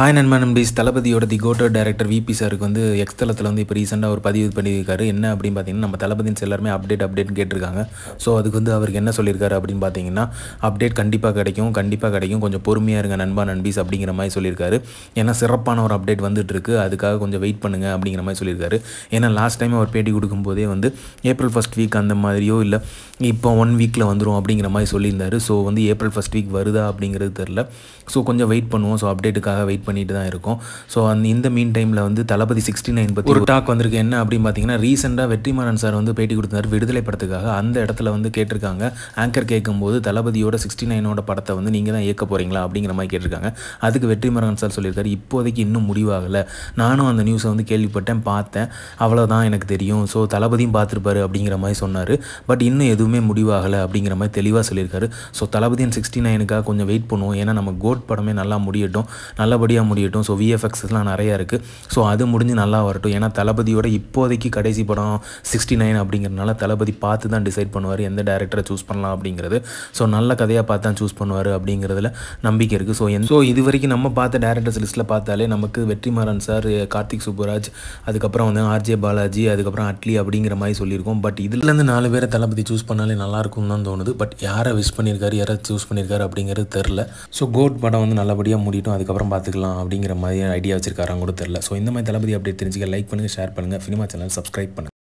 hi நண்பன் நம்பீஸ் தளபதியோட தி quarter director VP சாருக்கு வந்து எக்ஸ் தளத்தில் வந்து இப்போ ரீசெண்டாக ஒரு பதிவு பண்ணியிருக்காரு என்ன அப்படின்னு பார்த்தீங்கன்னா நம்ம தளபதின்ஸ் எல்லாருமே அப்டேட் அப்டேட் கேட்டிருக்காங்க ஸோ அதுக்கு வந்து அவருக்கு என்ன சொல்லியிருக்காரு அப்படின்னு பார்த்தீங்கன்னா அப்டேட் கண்டிப்பாக கிடைக்கும் கண்டிப்பாக கிடைக்கும் கொஞ்சம் பொறுமையாக இருங்க நண்பா நண்பீஸ் அப்படிங்கிற மாதிரி சொல்லியிருக்காரு ஏன்னா சிறப்பான ஒரு அப்டேட் இருக்கு அதுக்காக கொஞ்சம் வெயிட் பண்ணுங்கள் அப்படிங்கிற மாதிரி சொல்லியிருக்காரு ஏன்னா லாஸ்ட் டைம் அவர் பேட்டி கொடுக்கும்போதே வந்து ஏப்ரல் ஃபஸ்ட் வீக் அந்த மாதிரியோ இல்லை இப்போ ஒன் வீக்கில் வந்துடும் அப்படிங்கிற மாதிரி சொல்லியிருந்தாரு ஸோ வந்து ஏப்ரல் ஃபஸ்ட் வீக் வருதா அப்படிங்கிறது தெரில ஸோ கொஞ்சம் வெயிட் பண்ணுவோம் ஸோ அப்டேட்டுக்காக வெயிட் பண்ணிட்டு தான் இருக்கும் ஸோ அந்த இந்த மீன் டைமில் வந்து தளபதி சிக்ஸ்டி நைன் பற்றி ஒரு டாக் வந்திருக்கு என்ன அப்படின்னு பார்த்தீங்கன்னா ரீசெண்டாக வெற்றிமாறன் சார் வந்து பேட்டி கொடுத்தார் விடுதலை படத்துக்காக அந்த இடத்துல வந்து கேட்டிருக்காங்க ஆங்கர் கேட்கும்போது தளபதியோட சிக்ஸ்டி நைனோட படத்தை வந்து நீங்கள் தான் இயக்க போகிறீங்களா அப்படிங்கிற மாதிரி கேட்டிருக்காங்க அதுக்கு வெற்றிமாறன் சார் சொல்லியிருக்காரு இப்போதைக்கு இன்னும் முடிவாகலை நானும் அந்த நியூஸை வந்து கேள்விப்பட்டேன் பார்த்தேன் அவ்வளோதான் எனக்கு தெரியும் ஸோ தளபதியும் பார்த்துருப்பாரு அப்படிங்கிற மாதிரி சொன்னார் பட் இன்னும் எதுவுமே முடிவாகலை அப்படிங்கிற மாதிரி தெளிவாக சொல்லியிருக்காரு ஸோ தளபதியின் சிக்ஸ்டி நைனுக்காக கொஞ்சம் வெயிட் பண்ணுவோம் ஏன்னா நம்ம கோட் படமே நல்லா முடியட்டும் நல்லபடி காமெடியாக முடியட்டும் ஸோ விஎஃப்எக்ஸ்லாம் நிறையா இருக்குது ஸோ அது முடிஞ்சு நல்லா வரட்டும் ஏன்னா தளபதியோட இப்போதைக்கு கடைசி படம் சிக்ஸ்டி நைன் அப்படிங்கிறதுனால தளபதி பார்த்து தான் டிசைட் பண்ணுவார் எந்த டேரக்டரை சூஸ் பண்ணலாம் அப்படிங்கிறது ஸோ நல்ல கதையாக பார்த்து தான் சூஸ் பண்ணுவார் அப்படிங்கிறதுல நம்பிக்கை இருக்குது ஸோ என் ஸோ இது வரைக்கும் நம்ம பார்த்த டேரக்டர்ஸ் லிஸ்ட்டில் பார்த்தாலே நமக்கு வெற்றிமாறன் சார் கார்த்திக் சுப்புராஜ் அதுக்கப்புறம் வந்து ஆர்ஜே பாலாஜி அதுக்கப்புறம் அட்லி அப்படிங்கிற மாதிரி சொல்லியிருக்கோம் பட் இதுலேருந்து நாலு பேரை தளபதி சூஸ் பண்ணாலே நல்லாயிருக்கும் தான் தோணுது பட் யாரை விஷ் பண்ணியிருக்காரு யாரை சூஸ் பண்ணியிருக்காரு அப்படிங்கிறது தெரில ஸோ கோட் படம் வந்து நல்லபடியாக முடியட்டும் அதுக்கப்புறம் பார்த்துக்கலாம் எடுக்கலாம் அப்படிங்கிற மாதிரி ஐடியா வச்சிருக்காராங்க கூட தெரில ஸோ இந்த மாதிரி தளபதி அப்படியே தெரிஞ்சுக்க லைக் பண்ணுங்கள் ஷேர் பண்ணுங்கள் சினிமா சேனல் சப்ஸ்கிரைப் பண்ணுங்கள்